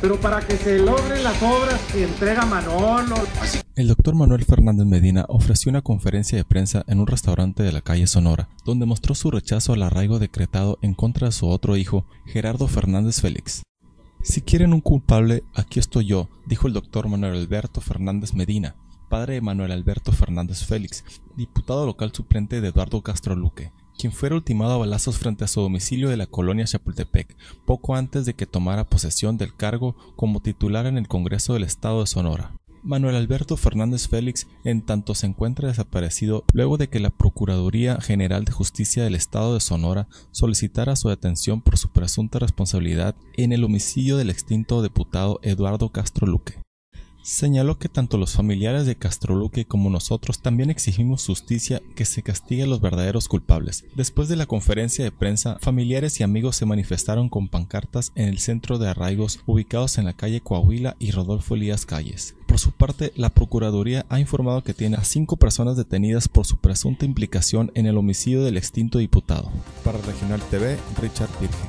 Pero para que se logren las obras que entrega Manolo. El doctor Manuel Fernández Medina ofreció una conferencia de prensa en un restaurante de la calle Sonora, donde mostró su rechazo al arraigo decretado en contra de su otro hijo, Gerardo Fernández Félix. Si quieren un culpable, aquí estoy yo, dijo el doctor Manuel Alberto Fernández Medina, padre de Manuel Alberto Fernández Félix, diputado local suplente de Eduardo Castro Luque, quien fuera ultimado a balazos frente a su domicilio de la colonia Chapultepec, poco antes de que tomara posesión del cargo como titular en el Congreso del Estado de Sonora. Manuel Alberto Fernández Félix, en tanto se encuentra desaparecido luego de que la Procuraduría General de Justicia del Estado de Sonora solicitara su detención por su presunta responsabilidad en el homicidio del extinto diputado Eduardo Castro Luque. Señaló que tanto los familiares de Castroluque como nosotros también exigimos justicia que se castigue a los verdaderos culpables. Después de la conferencia de prensa, familiares y amigos se manifestaron con pancartas en el centro de arraigos ubicados en la calle Coahuila y Rodolfo Elías Calles. Por su parte, la Procuraduría ha informado que tiene a cinco personas detenidas por su presunta implicación en el homicidio del extinto diputado. Para Regional TV, Richard Virgen.